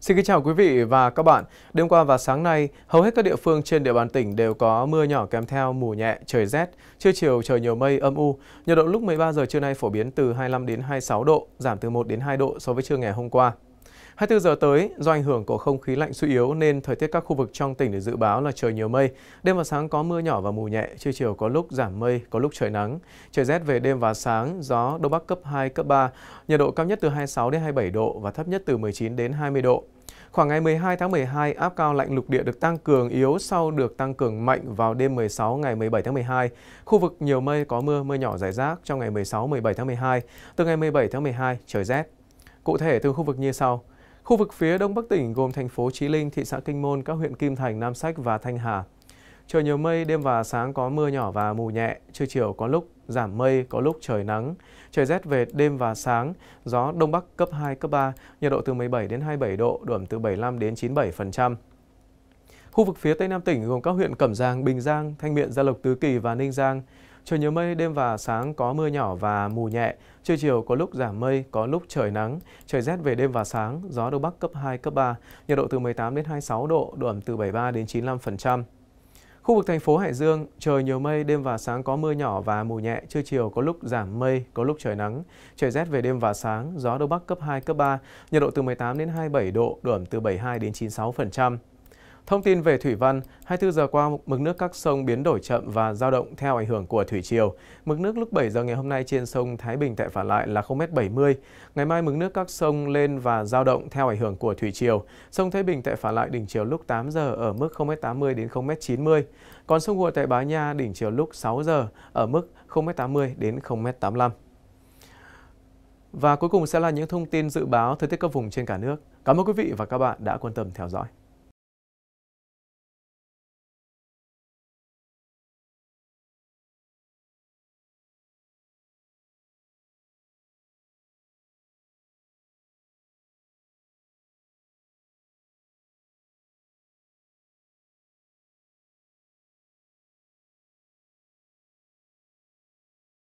Xin kính chào quý vị và các bạn. Đêm qua và sáng nay, hầu hết các địa phương trên địa bàn tỉnh đều có mưa nhỏ kèm theo mù nhẹ, trời rét. Trưa chiều trời nhiều mây âm u. Nhiệt độ lúc 13 giờ trưa nay phổ biến từ 25 đến 26 độ, giảm từ 1 đến 2 độ so với trưa ngày hôm qua. 24 giờ tới, do ảnh hưởng của không khí lạnh suy yếu nên thời tiết các khu vực trong tỉnh được dự báo là trời nhiều mây, đêm và sáng có mưa nhỏ và mù nhẹ, trưa chiều có lúc giảm mây, có lúc trời nắng, trời rét về đêm và sáng, gió đông bắc cấp 2 cấp 3, nhiệt độ cao nhất từ 26 đến 27 độ và thấp nhất từ 19 đến 20 độ. Khoảng ngày 12 tháng 12, áp cao lạnh lục địa được tăng cường yếu sau được tăng cường mạnh vào đêm 16 ngày 17 tháng 12. Khu vực nhiều mây có mưa, mưa nhỏ rải rác trong ngày 16-17 tháng 12. Từ ngày 17 tháng 12, trời rét. Cụ thể từ khu vực như sau. Khu vực phía đông bắc tỉnh gồm thành phố Chí Linh, thị xã Kinh Môn, các huyện Kim Thành, Nam Sách và Thanh Hà. Trời nhiều mây, đêm và sáng có mưa nhỏ và mù nhẹ, trưa chiều có lúc giảm mây, có lúc trời nắng. Trời rét về đêm và sáng, gió đông bắc cấp 2, cấp 3, nhiệt độ từ 17 đến 27 độ, độ ẩm từ 75 đến 97%. Khu vực phía Tây Nam tỉnh gồm các huyện Cẩm Giang, Bình Giang, Thanh Miện, Gia Lộc, Tứ Kỳ và Ninh Giang. Trời nhiều mây, đêm và sáng có mưa nhỏ và mù nhẹ. Trưa chiều có lúc giảm mây, có lúc trời nắng. Trời rét về đêm và sáng, gió đông bắc cấp 2, cấp 3. Nhiệt độ từ 18 đến 26 độ, độ ẩm từ 73 đến 95%. Khu vực thành phố Hải Dương, trời nhiều mây, đêm và sáng có mưa nhỏ và mù nhẹ, trưa chiều có lúc giảm mây, có lúc trời nắng, trời rét về đêm và sáng, gió đông bắc cấp 2, cấp 3, nhiệt độ từ 18 đến 27 độ, độ ẩm từ 72 đến 96%. Thông tin về thủy văn, 24 giờ qua mực nước các sông biến đổi chậm và dao động theo ảnh hưởng của thủy triều. Mực nước lúc 7 giờ ngày hôm nay trên sông Thái Bình tại Phả Lại là 0m70. Ngày mai mực nước các sông lên và dao động theo ảnh hưởng của thủy triều. Sông Thái Bình tại Phả Lại đỉnh chiều lúc 8 giờ ở mức 0m80 đến 0m90. Còn sông Hùa tại Bá Nha đỉnh chiều lúc 6 giờ ở mức 0m80 đến 0m85. Và cuối cùng sẽ là những thông tin dự báo thời tiết các vùng trên cả nước. Cảm ơn quý vị và các bạn đã quan tâm theo dõi.